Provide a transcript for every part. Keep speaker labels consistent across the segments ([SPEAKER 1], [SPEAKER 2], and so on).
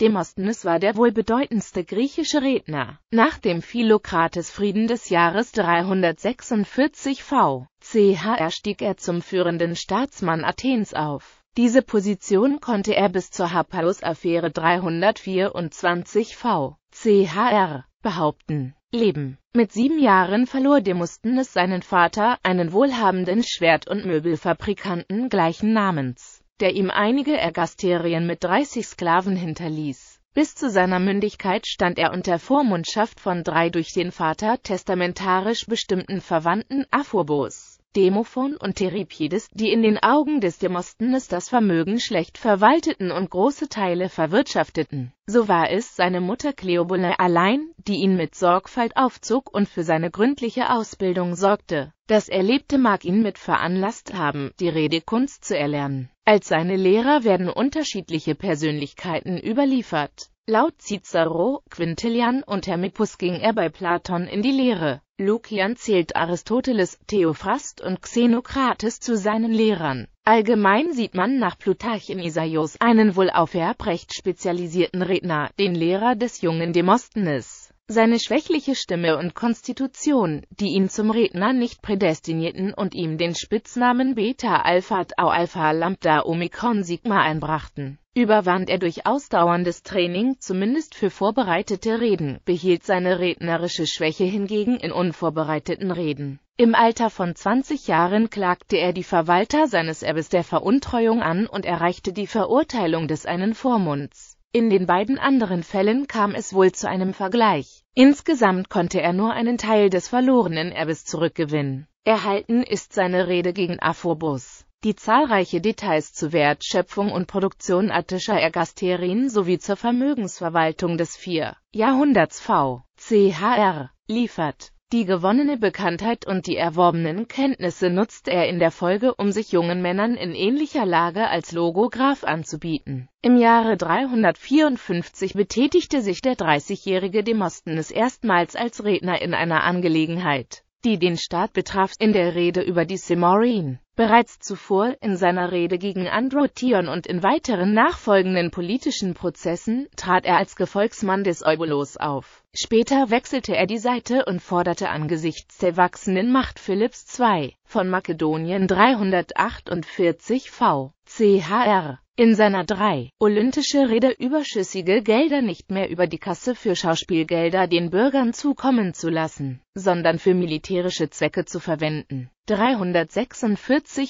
[SPEAKER 1] Demosthenes war der wohl bedeutendste griechische Redner. Nach dem Philokrates-Frieden des Jahres 346 v. CH stieg er zum führenden Staatsmann Athens auf. Diese Position konnte er bis zur Happaeus-Affäre 324 v. CHR behaupten. Leben. Mit sieben Jahren verlor Demosthenes seinen Vater, einen wohlhabenden Schwert- und Möbelfabrikanten gleichen Namens der ihm einige Ergasterien mit 30 Sklaven hinterließ. Bis zu seiner Mündigkeit stand er unter Vormundschaft von drei durch den Vater testamentarisch bestimmten Verwandten Aphurbos. Demophon und Theripides, die in den Augen des Demosthenes das Vermögen schlecht verwalteten und große Teile verwirtschafteten. So war es seine Mutter Kleobulle allein, die ihn mit Sorgfalt aufzog und für seine gründliche Ausbildung sorgte. Das Erlebte mag ihn mit veranlasst haben, die Redekunst zu erlernen. Als seine Lehrer werden unterschiedliche Persönlichkeiten überliefert. Laut Cicero, Quintilian und Hermippus ging er bei Platon in die Lehre. Lukian zählt Aristoteles, Theophrast und Xenokrates zu seinen Lehrern. Allgemein sieht man nach Plutarch in Isaios einen wohl auf Erbrecht spezialisierten Redner, den Lehrer des jungen Demosthenes. Seine schwächliche Stimme und Konstitution, die ihn zum Redner nicht prädestinierten und ihm den Spitznamen Beta Alpha Tau Alpha Lambda Omikron Sigma einbrachten, überwand er durch ausdauerndes Training zumindest für vorbereitete Reden, behielt seine rednerische Schwäche hingegen in unvorbereiteten Reden. Im Alter von 20 Jahren klagte er die Verwalter seines Erbes der Veruntreuung an und erreichte die Verurteilung des einen Vormunds. In den beiden anderen Fällen kam es wohl zu einem Vergleich. Insgesamt konnte er nur einen Teil des verlorenen Erbes zurückgewinnen. Erhalten ist seine Rede gegen Aphorbus. Die zahlreiche Details zu Wertschöpfung und Produktion attischer Ergasterien sowie zur Vermögensverwaltung des 4. Jahrhunderts v. CHR liefert. Die gewonnene Bekanntheit und die erworbenen Kenntnisse nutzt er in der Folge, um sich jungen Männern in ähnlicher Lage als Logograph anzubieten. Im Jahre 354 betätigte sich der 30-jährige Demosthenes erstmals als Redner in einer Angelegenheit, die den Staat betraf, in der Rede über die Cimmorien. Bereits zuvor in seiner Rede gegen Andrew Tion und in weiteren nachfolgenden politischen Prozessen trat er als Gefolgsmann des Eubulos auf. Später wechselte er die Seite und forderte angesichts der wachsenden Macht Philipps II von Makedonien 348 v. chr. in seiner 3. Olympische Rede überschüssige Gelder nicht mehr über die Kasse für Schauspielgelder den Bürgern zukommen zu lassen, sondern für militärische Zwecke zu verwenden. 346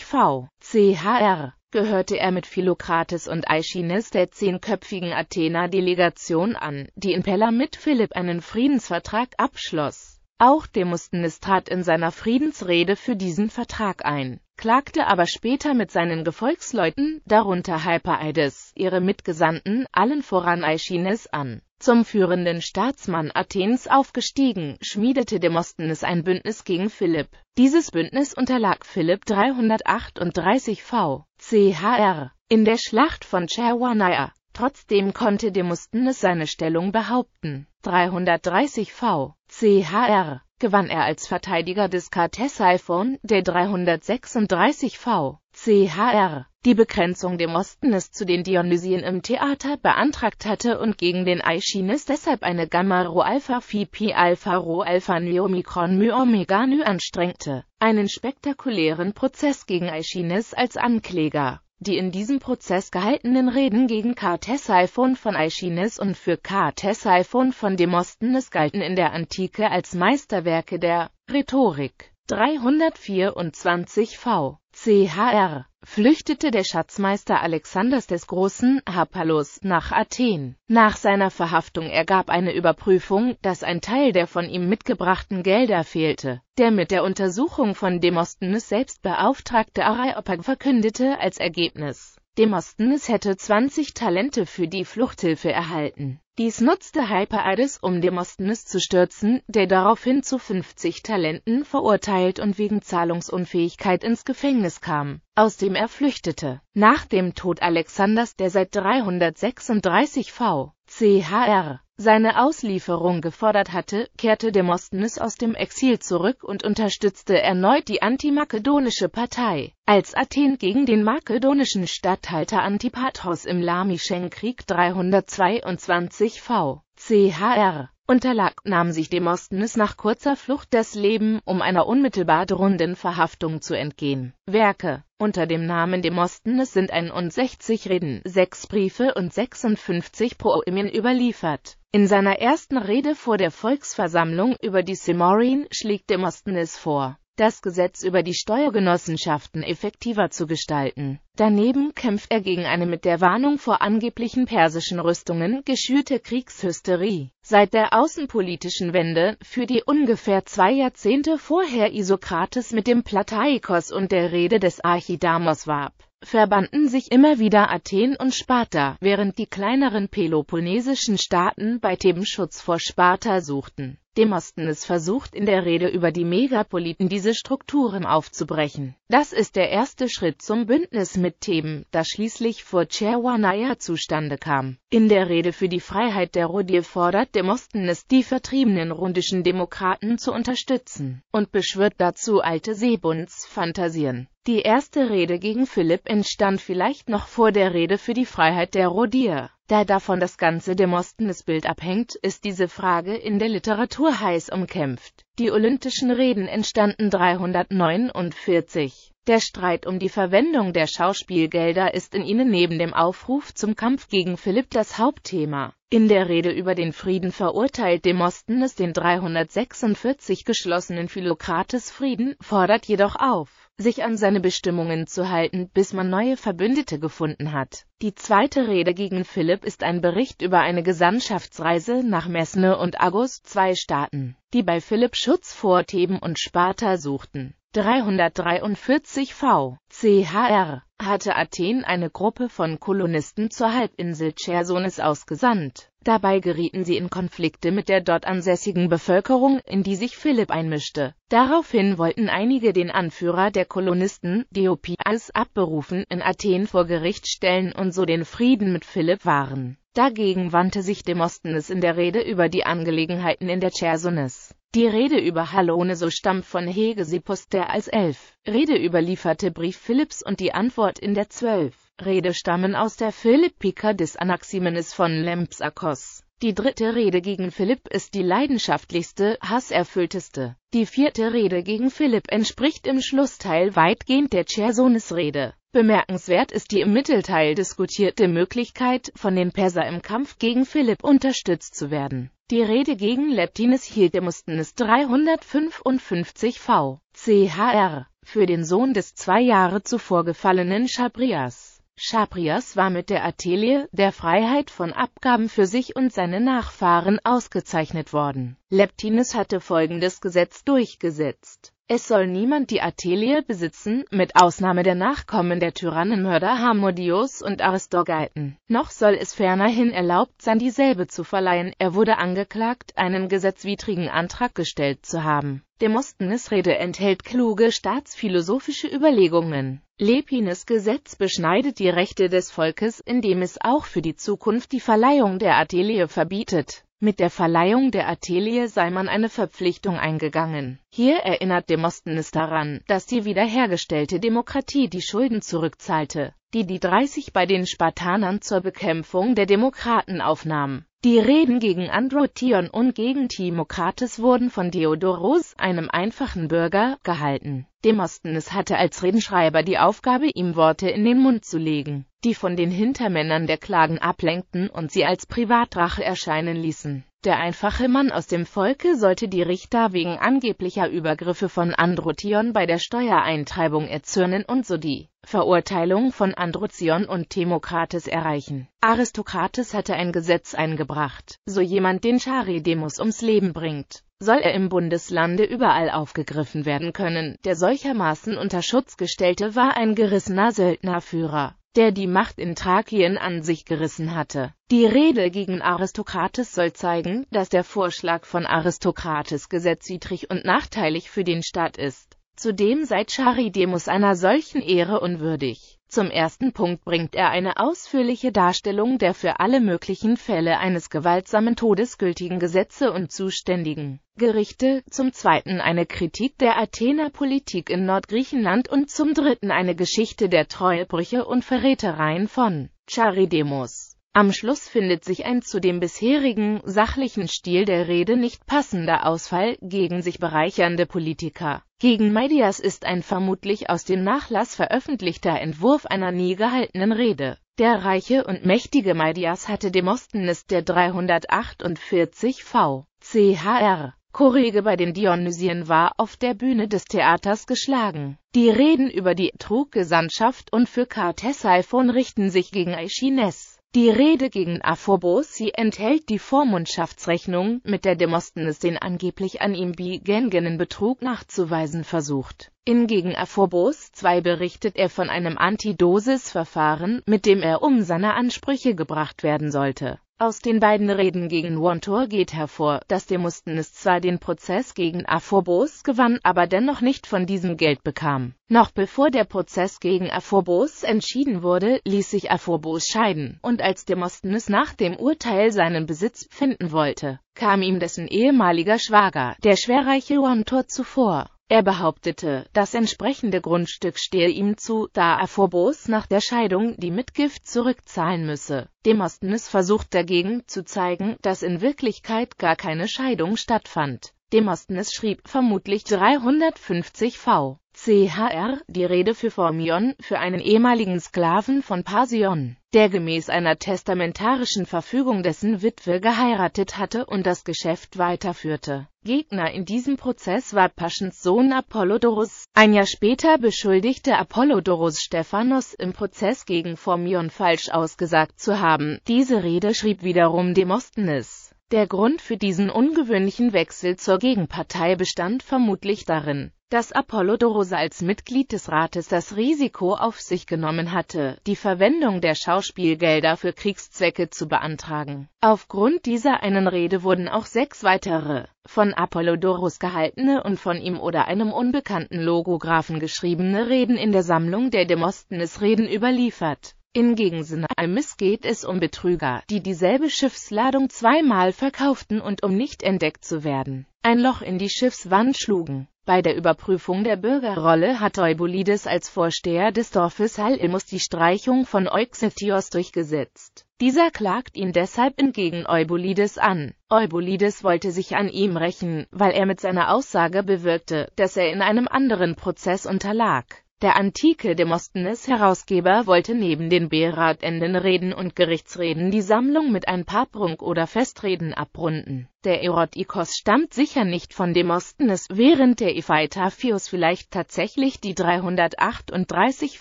[SPEAKER 1] v. CHR gehörte er mit Philokrates und Aischines der zehnköpfigen Athener-Delegation an, die in Pella mit Philipp einen Friedensvertrag abschloss. Auch Demosthenes trat in seiner Friedensrede für diesen Vertrag ein klagte aber später mit seinen Gefolgsleuten, darunter Hypereides, ihre Mitgesandten, allen voran Aeschines an. Zum führenden Staatsmann Athens aufgestiegen, schmiedete Demosthenes ein Bündnis gegen Philipp. Dieses Bündnis unterlag Philipp 338 v. chr. in der Schlacht von Cherwanaia. Trotzdem konnte Demosthenes seine Stellung behaupten. 330 v. chr gewann er als Verteidiger des Cartes-Siphon, der 336 V. CHR, die Begrenzung dem Osten ist zu den Dionysien im Theater beantragt hatte und gegen den Aeschines deshalb eine Gamma-Rho-Alpha-Phi-Pi-Alpha-Rho-Alpha-Nü-Omikron-Nü-Omega-Nü anstrengte, einen spektakulären Prozess gegen Aeschines als Ankläger die in diesem Prozess gehaltenen Reden gegen Kartesiphon von Aeschines und für Kartesiphon von Demosthenes galten in der Antike als Meisterwerke der Rhetorik. 324 v. chr flüchtete der Schatzmeister Alexanders des Großen, Harpalos, nach Athen. Nach seiner Verhaftung ergab eine Überprüfung, dass ein Teil der von ihm mitgebrachten Gelder fehlte. Der mit der Untersuchung von Demosthenes selbst beauftragte Areopag verkündete als Ergebnis, Demosthenes hätte 20 Talente für die Fluchthilfe erhalten. Dies nutzte Hyperides, um Demosthenes zu stürzen, der daraufhin zu 50 Talenten verurteilt und wegen Zahlungsunfähigkeit ins Gefängnis kam, aus dem er flüchtete. Nach dem Tod Alexanders, der seit 336 v. chr seine Auslieferung gefordert hatte, kehrte Demosthenes aus dem Exil zurück und unterstützte erneut die antimakedonische Partei. Als Athen gegen den makedonischen Statthalter Antipatros im Lamischennkrieg 322 v. CHR unterlag, nahm sich Demosthenes nach kurzer Flucht das Leben, um einer unmittelbar drohenden Verhaftung zu entgehen. Werke unter dem Namen dem Ostens sind 61 Reden, 6 Briefe und 56 Proemien überliefert. In seiner ersten Rede vor der Volksversammlung über die Simorin schlägt Demosthenes vor das Gesetz über die Steuergenossenschaften effektiver zu gestalten. Daneben kämpft er gegen eine mit der Warnung vor angeblichen persischen Rüstungen geschürte Kriegshysterie. Seit der außenpolitischen Wende, für die ungefähr zwei Jahrzehnte vorher Isokrates mit dem Plataikos und der Rede des Archidamos warb verbanden sich immer wieder Athen und Sparta, während die kleineren peloponnesischen Staaten bei Theben Schutz vor Sparta suchten. Demosthenes versucht in der Rede über die Megapoliten diese Strukturen aufzubrechen. Das ist der erste Schritt zum Bündnis mit Theben, das schließlich vor Cherwanaya zustande kam. In der Rede für die Freiheit der Rhodie fordert Demosthenes die vertriebenen rundischen Demokraten zu unterstützen und beschwört dazu alte Sebunds Fantasien. Die erste Rede gegen Philipp entstand vielleicht noch vor der Rede für die Freiheit der Rodier. Da davon das ganze Demosthenes-Bild abhängt, ist diese Frage in der Literatur heiß umkämpft. Die Olympischen Reden entstanden 349. Der Streit um die Verwendung der Schauspielgelder ist in ihnen neben dem Aufruf zum Kampf gegen Philipp das Hauptthema. In der Rede über den Frieden verurteilt Demosthenes den 346 geschlossenen Philokrates-Frieden, fordert jedoch auf, sich an seine Bestimmungen zu halten, bis man neue Verbündete gefunden hat. Die zweite Rede gegen Philipp ist ein Bericht über eine Gesandtschaftsreise nach Messne und Agus, zwei Staaten, die bei Philipp Schutz vor Theben und Sparta suchten. 343 v. chr. hatte Athen eine Gruppe von Kolonisten zur Halbinsel Chersones ausgesandt Dabei gerieten sie in Konflikte mit der dort ansässigen Bevölkerung, in die sich Philipp einmischte. Daraufhin wollten einige den Anführer der Kolonisten, Deopias, abberufen, in Athen vor Gericht stellen und so den Frieden mit Philipp wahren. Dagegen wandte sich Demosthenes in der Rede über die Angelegenheiten in der Chersonis. Die Rede über Hallone so stammt von Hegesippus der als elf Rede überlieferte Brief Philipps und die Antwort in der zwölf Rede stammen aus der Philippika des Anaximenes von Lempsakos. Die dritte Rede gegen Philipp ist die leidenschaftlichste, hasserfüllteste. Die vierte Rede gegen Philipp entspricht im Schlussteil weitgehend der Chersones-Rede. Bemerkenswert ist die im Mittelteil diskutierte Möglichkeit, von den Perser im Kampf gegen Philipp unterstützt zu werden. Die Rede gegen Leptines hielt Demosthenes 355 v. chr. für den Sohn des zwei Jahre zuvor gefallenen Chabrias. Chabrias war mit der Atelie, der Freiheit von Abgaben für sich und seine Nachfahren ausgezeichnet worden. Leptines hatte folgendes Gesetz durchgesetzt. Es soll niemand die Atelier besitzen, mit Ausnahme der Nachkommen der Tyrannenmörder Harmodius und Aristogeiten. Noch soll es fernerhin erlaubt sein, dieselbe zu verleihen. Er wurde angeklagt, einen gesetzwidrigen Antrag gestellt zu haben. Demosthenes Rede enthält kluge staatsphilosophische Überlegungen. Lepines Gesetz beschneidet die Rechte des Volkes, indem es auch für die Zukunft die Verleihung der Atelier verbietet. Mit der Verleihung der Atelier sei man eine Verpflichtung eingegangen. Hier erinnert Demosthenes daran, dass die wiederhergestellte Demokratie die Schulden zurückzahlte, die die 30 bei den Spartanern zur Bekämpfung der Demokraten aufnahmen. Die Reden gegen Androtion und gegen Timokrates wurden von Theodoros, einem einfachen Bürger, gehalten. Demosthenes hatte als Redenschreiber die Aufgabe, ihm Worte in den Mund zu legen, die von den Hintermännern der Klagen ablenkten und sie als Privatdrache erscheinen ließen. Der einfache Mann aus dem Volke sollte die Richter wegen angeblicher Übergriffe von Androtion bei der Steuereintreibung erzürnen und so die Verurteilung von Androtion und Themokrates erreichen. Aristokrates hatte ein Gesetz eingebracht, so jemand den Charidemus ums Leben bringt, soll er im Bundeslande überall aufgegriffen werden können. Der solchermaßen unter Schutz gestellte war ein gerissener Söldnerführer, der die Macht in Thrakien an sich gerissen hatte. Die Rede gegen Aristokrates soll zeigen, dass der Vorschlag von Aristokrates gesetzwidrig und nachteilig für den Staat ist. Zudem sei Charidemus einer solchen Ehre unwürdig. Zum ersten Punkt bringt er eine ausführliche Darstellung der für alle möglichen Fälle eines gewaltsamen Todes gültigen Gesetze und zuständigen Gerichte, zum zweiten eine Kritik der Athener Politik in Nordgriechenland und zum dritten eine Geschichte der Treuebrüche und Verrätereien von Charidemos. Am Schluss findet sich ein zu dem bisherigen, sachlichen Stil der Rede nicht passender Ausfall gegen sich bereichernde Politiker. Gegen Meidias ist ein vermutlich aus dem Nachlass veröffentlichter Entwurf einer nie gehaltenen Rede. Der reiche und mächtige Meidias hatte Demosthenes der 348 v. chr. Korrege bei den Dionysien war auf der Bühne des Theaters geschlagen. Die Reden über die Truggesandtschaft und für Kartessaifon richten sich gegen Aeschines. Die Rede gegen Aphorbos, sie enthält die Vormundschaftsrechnung, mit der Demosthenes den angeblich an ihm begangenen Betrug nachzuweisen versucht. In gegen Aphorbos 2 berichtet er von einem Antidosisverfahren, mit dem er um seine Ansprüche gebracht werden sollte aus den beiden Reden gegen Wantor geht hervor, dass Demosthenes zwar den Prozess gegen Aphorbos gewann, aber dennoch nicht von diesem Geld bekam. Noch bevor der Prozess gegen Aphorbos entschieden wurde, ließ sich Aphorbos scheiden, und als Demosthenes nach dem Urteil seinen Besitz finden wollte, kam ihm dessen ehemaliger Schwager, der schwerreiche Wantor, zuvor. Er behauptete, das entsprechende Grundstück stehe ihm zu, da er vor Bos nach der Scheidung die Mitgift zurückzahlen müsse. Demosthenes versucht dagegen zu zeigen, dass in Wirklichkeit gar keine Scheidung stattfand. Demosthenes schrieb vermutlich 350 v. chr. die Rede für Formion für einen ehemaligen Sklaven von Pasion der gemäß einer testamentarischen Verfügung dessen Witwe geheiratet hatte und das Geschäft weiterführte. Gegner in diesem Prozess war Paschens Sohn Apollodorus. Ein Jahr später beschuldigte Apollodorus Stephanos im Prozess gegen Formion falsch ausgesagt zu haben. Diese Rede schrieb wiederum Demosthenes. Der Grund für diesen ungewöhnlichen Wechsel zur Gegenpartei bestand vermutlich darin, dass Apollodoros als Mitglied des Rates das Risiko auf sich genommen hatte, die Verwendung der Schauspielgelder für Kriegszwecke zu beantragen. Aufgrund dieser einen Rede wurden auch sechs weitere, von Apollodoros gehaltene und von ihm oder einem unbekannten Logographen geschriebene Reden in der Sammlung der Demosthenes Reden überliefert. In Gegensenamis geht es um Betrüger, die dieselbe Schiffsladung zweimal verkauften und um nicht entdeckt zu werden, ein Loch in die Schiffswand schlugen. Bei der Überprüfung der Bürgerrolle hat Eubolides als Vorsteher des Dorfes Halmus die Streichung von Euxetios durchgesetzt. Dieser klagt ihn deshalb entgegen Eubolides an. Eubolides wollte sich an ihm rächen, weil er mit seiner Aussage bewirkte, dass er in einem anderen Prozess unterlag. Der antike Demosthenes Herausgeber wollte neben den beratenden Reden und Gerichtsreden die Sammlung mit ein paar Prunk- oder Festreden abrunden. Der Erotikos stammt sicher nicht von Demosthenes, während der Epheitaphios vielleicht tatsächlich die 338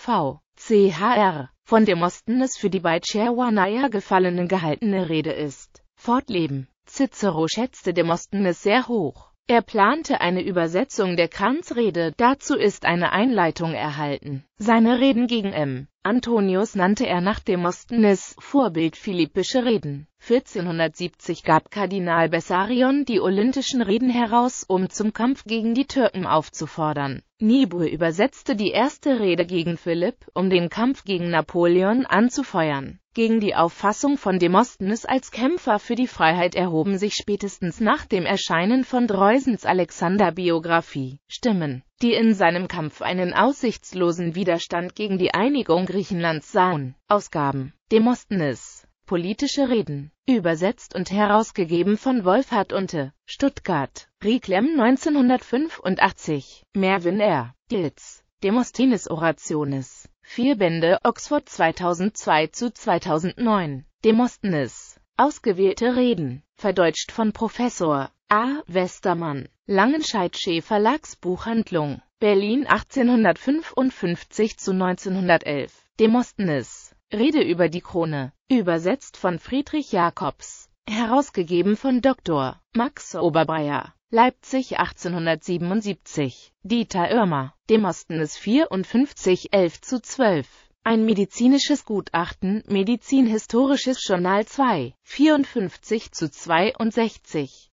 [SPEAKER 1] v. chr. von Demosthenes für die bei Cherwanaya gefallenen gehaltene Rede ist. Fortleben. Cicero schätzte Demosthenes sehr hoch. Er plante eine Übersetzung der Kranzrede, dazu ist eine Einleitung erhalten. Seine Reden gegen M. Antonius nannte er nach Demosthenes Vorbild philippische Reden. 1470 gab Kardinal Bessarion die olympischen Reden heraus, um zum Kampf gegen die Türken aufzufordern. Niebuhr übersetzte die erste Rede gegen Philipp, um den Kampf gegen Napoleon anzufeuern. Gegen die Auffassung von Demosthenes als Kämpfer für die Freiheit erhoben sich spätestens nach dem Erscheinen von Dreusens Alexander-Biografie Stimmen, die in seinem Kampf einen aussichtslosen Widerstand gegen die Einigung Griechenlands sahen. Ausgaben Demosthenes Politische Reden, übersetzt und herausgegeben von Wolfhard Unte, Stuttgart, Rieklem 1985, Merwin R. Dilz, Demosthenes Orationes Vier Bände Oxford 2002 zu 2009. Demosthenes. Ausgewählte Reden. Verdeutscht von Professor A. Westermann. Langenscheid-Schee Verlagsbuchhandlung. Berlin 1855 zu 1911. Demosthenes. Rede über die Krone. Übersetzt von Friedrich Jacobs. Herausgegeben von Dr. Max Oberbayer. Leipzig 1877, Dieter Irmer, dem 54 11 zu 12. Ein medizinisches Gutachten, Medizinhistorisches Journal 2, 54 zu 62.